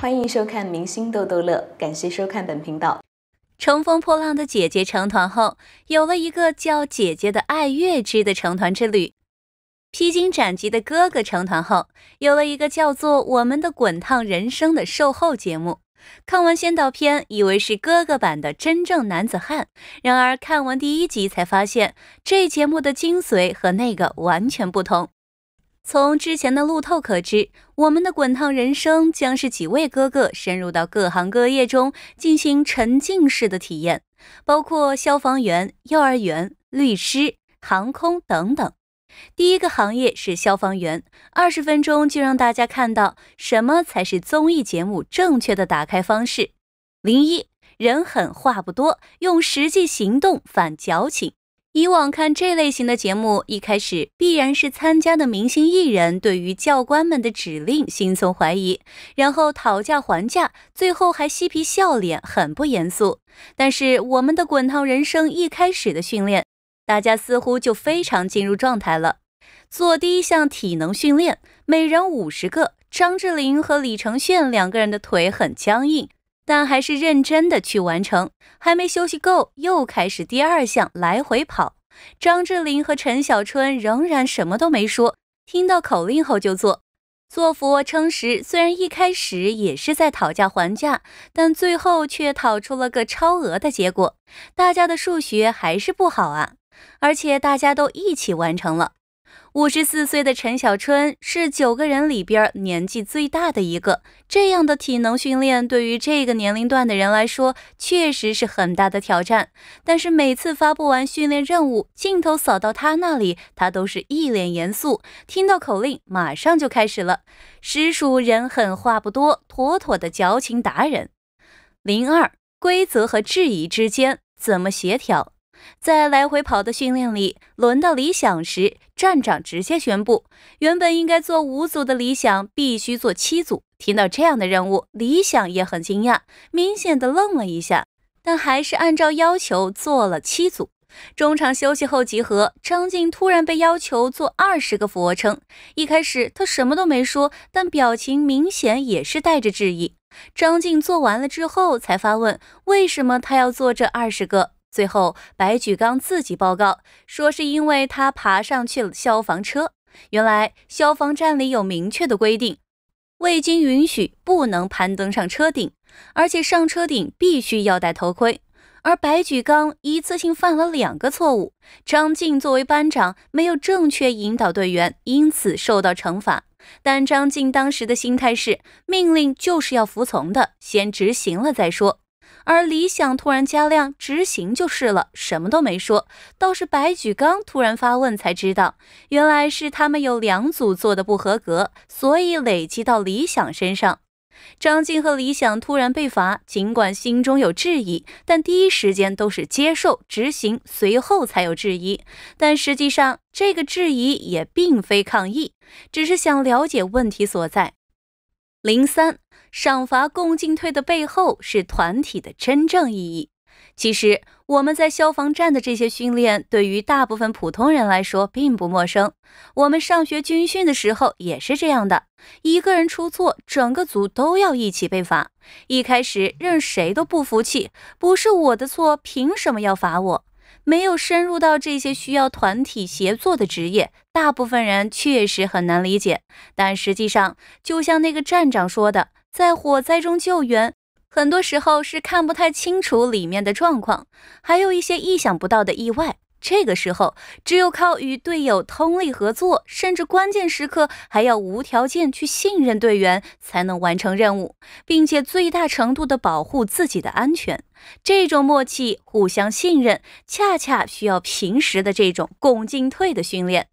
欢迎收看《明星逗逗乐》，感谢收看本频道。乘风破浪的姐姐成团后，有了一个叫《姐姐的爱乐之的成团之旅》；披荆斩棘的哥哥成团后，有了一个叫做《我们的滚烫人生》的售后节目。看完先导片，以为是哥哥版的真正男子汉，然而看完第一集才发现，这节目的精髓和那个完全不同。从之前的路透可知，我们的《滚烫人生》将是几位哥哥深入到各行各业中进行沉浸式的体验，包括消防员、幼儿园、律师、航空等等。第一个行业是消防员，二十分钟就让大家看到什么才是综艺节目正确的打开方式。零一人狠话不多，用实际行动反矫情。以往看这类型的节目，一开始必然是参加的明星艺人对于教官们的指令心存怀疑，然后讨价还价，最后还嬉皮笑脸，很不严肃。但是我们的《滚烫人生》一开始的训练，大家似乎就非常进入状态了。做第一项体能训练，每人五十个。张智霖和李承铉两个人的腿很僵硬。但还是认真的去完成，还没休息够，又开始第二项来回跑。张智霖和陈小春仍然什么都没说，听到口令后就做。做俯卧撑时，虽然一开始也是在讨价还价，但最后却讨出了个超额的结果。大家的数学还是不好啊，而且大家都一起完成了。五十四岁的陈小春是九个人里边年纪最大的一个。这样的体能训练对于这个年龄段的人来说，确实是很大的挑战。但是每次发布完训练任务，镜头扫到他那里，他都是一脸严肃，听到口令马上就开始了，实属人狠话不多，妥妥的矫情达人。零二规则和质疑之间怎么协调？在来回跑的训练里，轮到李想时，站长直接宣布，原本应该做五组的理想必须做七组。听到这样的任务，李想也很惊讶，明显的愣了一下，但还是按照要求做了七组。中场休息后集合，张静突然被要求做二十个俯卧撑。一开始他什么都没说，但表情明显也是带着质疑。张静做完了之后才发问，为什么他要做这二十个？最后，白举纲自己报告说，是因为他爬上去了消防车。原来，消防站里有明确的规定，未经允许不能攀登上车顶，而且上车顶必须要戴头盔。而白举纲一次性犯了两个错误。张静作为班长，没有正确引导队员，因此受到惩罚。但张静当时的心态是，命令就是要服从的，先执行了再说。而李想突然加量执行就是了，什么都没说。倒是白举纲突然发问，才知道原来是他们有两组做的不合格，所以累积到李想身上。张晋和李想突然被罚，尽管心中有质疑，但第一时间都是接受执行，随后才有质疑。但实际上，这个质疑也并非抗议，只是想了解问题所在。零三，赏罚共进退的背后是团体的真正意义。其实我们在消防站的这些训练，对于大部分普通人来说并不陌生。我们上学军训的时候也是这样的，一个人出错，整个组都要一起被罚。一开始任谁都不服气，不是我的错，凭什么要罚我？没有深入到这些需要团体协作的职业，大部分人确实很难理解。但实际上，就像那个站长说的，在火灾中救援，很多时候是看不太清楚里面的状况，还有一些意想不到的意外。这个时候，只有靠与队友通力合作，甚至关键时刻还要无条件去信任队员，才能完成任务，并且最大程度的保护自己的安全。这种默契、互相信任，恰恰需要平时的这种共进退的训练。